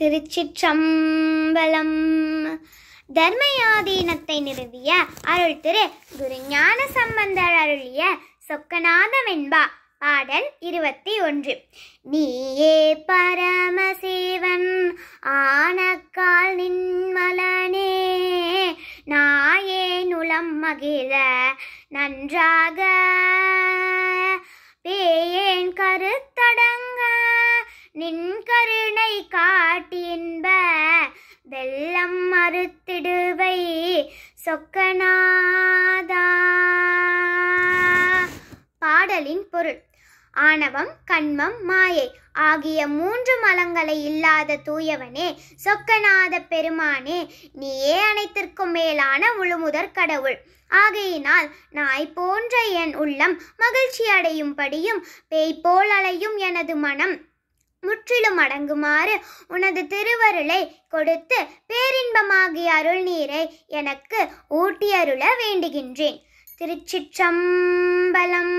திருச்சிற்றம்பலம் தர்மயாதீனத்தை நிறுவிய அருள் திரு குருஞான சம்பந்தர் அருளிய சொக்கநாத வெண்பா பாடல் இருபத்தி ஒன்று நீயே பரமசேவன் ஆனக்கால் நின்மலனே நாயே நுளம் மகிழ நன்றாக பேயேன் கருத்தடங்க நின்கருணை காட்டின்ப வெள்ளம் மறுத்திடுவை சொக்கநாதா பாடலின் பொருள் ஆணவம் கண்மம் மாயை ஆகிய மூன்று மலங்களை இல்லாத தூயவனே சொக்கநாத பெருமானே நீயே அனைத்திற்கும் மேலான முழுமுதற் கடவுள் ஆகையினால் நாய் போன்ற என் உள்ளம் மகிழ்ச்சி அடையும்படியும் பேய் போல் அலையும் எனது மனம் முற்றிலும் அடங்குமாறு உனது திருவருளை கொடுத்து பேரின்பமாகிய அருள் நீரை எனக்கு ஊட்டியருள வேண்டுகின்றேன் திருச்சிற்றம்பலம்